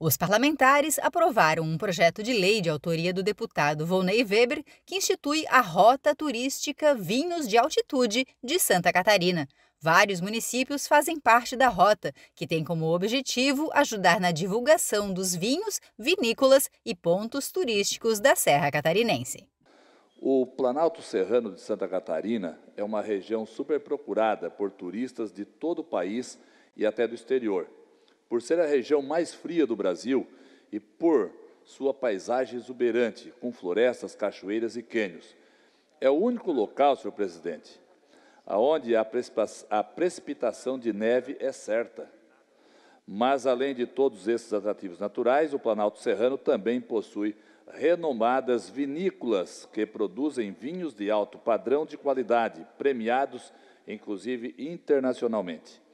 Os parlamentares aprovaram um projeto de lei de autoria do deputado Volney Weber que institui a Rota Turística Vinhos de Altitude de Santa Catarina. Vários municípios fazem parte da rota, que tem como objetivo ajudar na divulgação dos vinhos, vinícolas e pontos turísticos da Serra Catarinense. O Planalto Serrano de Santa Catarina é uma região super procurada por turistas de todo o país e até do exterior. Por ser a região mais fria do Brasil e por sua paisagem exuberante, com florestas, cachoeiras e cânions. É o único local, senhor presidente, onde a precipitação de neve é certa. Mas, além de todos esses atrativos naturais, o Planalto Serrano também possui renomadas vinícolas que produzem vinhos de alto padrão de qualidade, premiados inclusive internacionalmente.